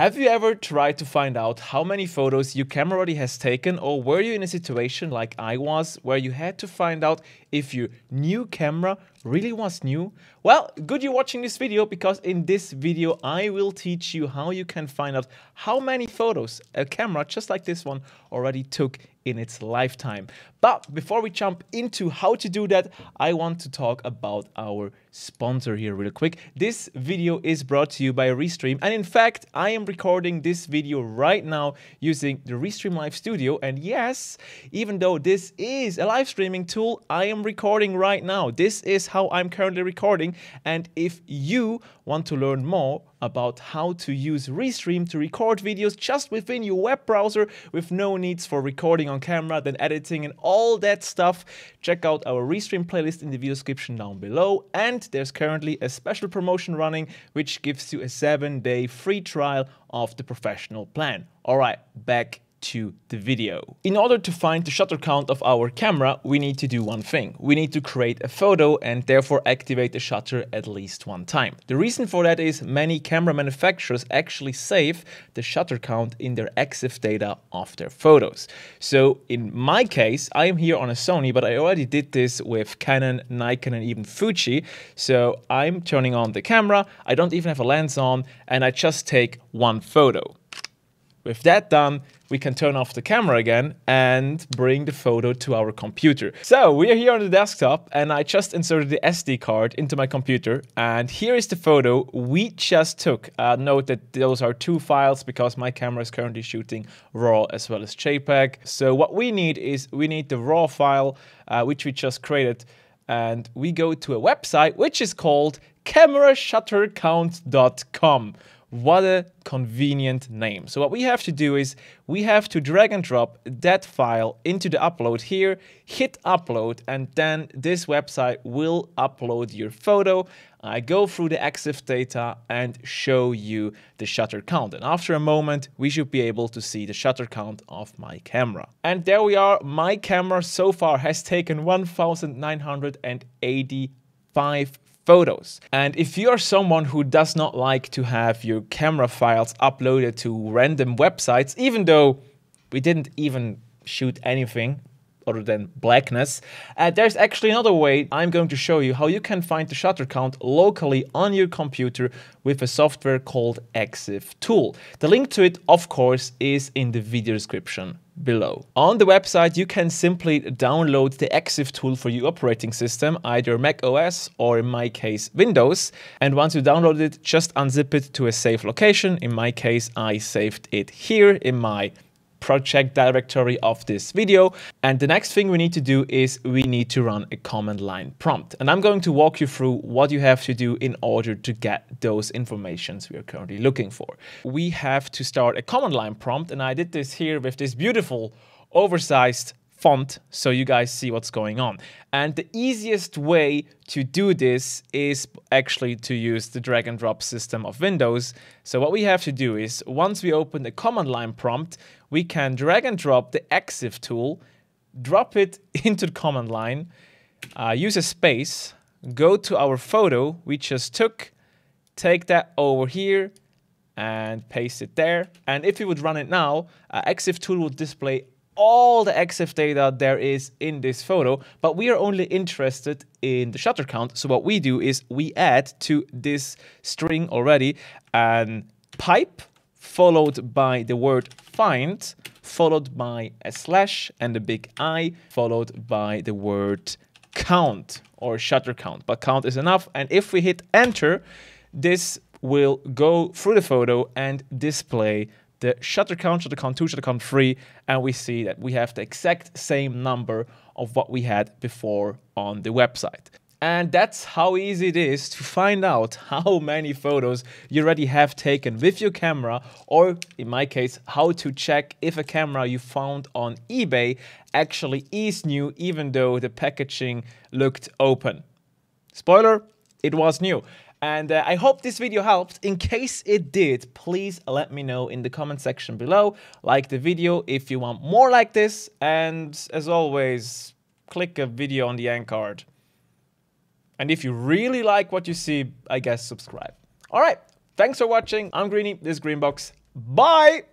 Have you ever tried to find out how many photos your camera already has taken, or were you in a situation like I was where you had to find out if your new camera really was new, well, good you're watching this video because in this video I will teach you how you can find out how many photos a camera just like this one already took in its lifetime. But before we jump into how to do that, I want to talk about our sponsor here real quick. This video is brought to you by Restream. And in fact, I am recording this video right now using the Restream Live Studio. And yes, even though this is a live streaming tool, I am recording right now. This is how I'm currently recording. And if you want to learn more about how to use Restream to record videos just within your web browser with no needs for recording on camera, then editing and all that stuff, check out our Restream playlist in the video description down below. And there's currently a special promotion running which gives you a seven day free trial of the professional plan. All right, back to the video. In order to find the shutter count of our camera, we need to do one thing. We need to create a photo and therefore activate the shutter at least one time. The reason for that is many camera manufacturers actually save the shutter count in their EXIF data of their photos. So in my case, I am here on a Sony, but I already did this with Canon, Nikon, and even Fuji. So I'm turning on the camera, I don't even have a lens on, and I just take one photo. With that done, we can turn off the camera again and bring the photo to our computer. So we are here on the desktop and I just inserted the SD card into my computer and here is the photo we just took. Uh, note that those are two files because my camera is currently shooting RAW as well as JPEG. So what we need is we need the RAW file uh, which we just created and we go to a website which is called camerashuttercount.com what a convenient name. So what we have to do is we have to drag and drop that file into the upload here, hit upload, and then this website will upload your photo. I go through the EXIF data and show you the shutter count. And after a moment, we should be able to see the shutter count of my camera. And there we are. My camera so far has taken 1,985 photos. And if you're someone who does not like to have your camera files uploaded to random websites, even though we didn't even shoot anything, other than blackness. Uh, there's actually another way I'm going to show you how you can find the shutter count locally on your computer with a software called EXIF tool. The link to it, of course, is in the video description below. On the website, you can simply download the EXIF tool for your operating system, either Mac OS or in my case, Windows. And once you download it, just unzip it to a safe location. In my case, I saved it here in my project directory of this video. And the next thing we need to do is we need to run a command line prompt. And I'm going to walk you through what you have to do in order to get those informations we are currently looking for. We have to start a command line prompt. And I did this here with this beautiful oversized font so you guys see what's going on. And the easiest way to do this is actually to use the drag and drop system of Windows. So what we have to do is once we open the command line prompt, we can drag and drop the EXIF tool, drop it into the command line, uh, use a space, go to our photo we just took, take that over here, and paste it there. And if we would run it now, uh, EXIF tool will display all the EXIF data there is in this photo, but we are only interested in the shutter count. So what we do is we add to this string already an pipe followed by the word find, followed by a slash and a big I, followed by the word count or shutter count. But count is enough. And if we hit enter, this will go through the photo and display the shutter count, shutter count 2, shutter count 3, and we see that we have the exact same number of what we had before on the website. And that's how easy it is to find out how many photos you already have taken with your camera, or in my case, how to check if a camera you found on eBay actually is new, even though the packaging looked open. Spoiler, it was new. And uh, I hope this video helped. In case it did, please let me know in the comment section below. Like the video if you want more like this. And as always, click a video on the end card. And if you really like what you see, I guess subscribe. All right, thanks for watching. I'm Greeny, this is Greenbox. Bye!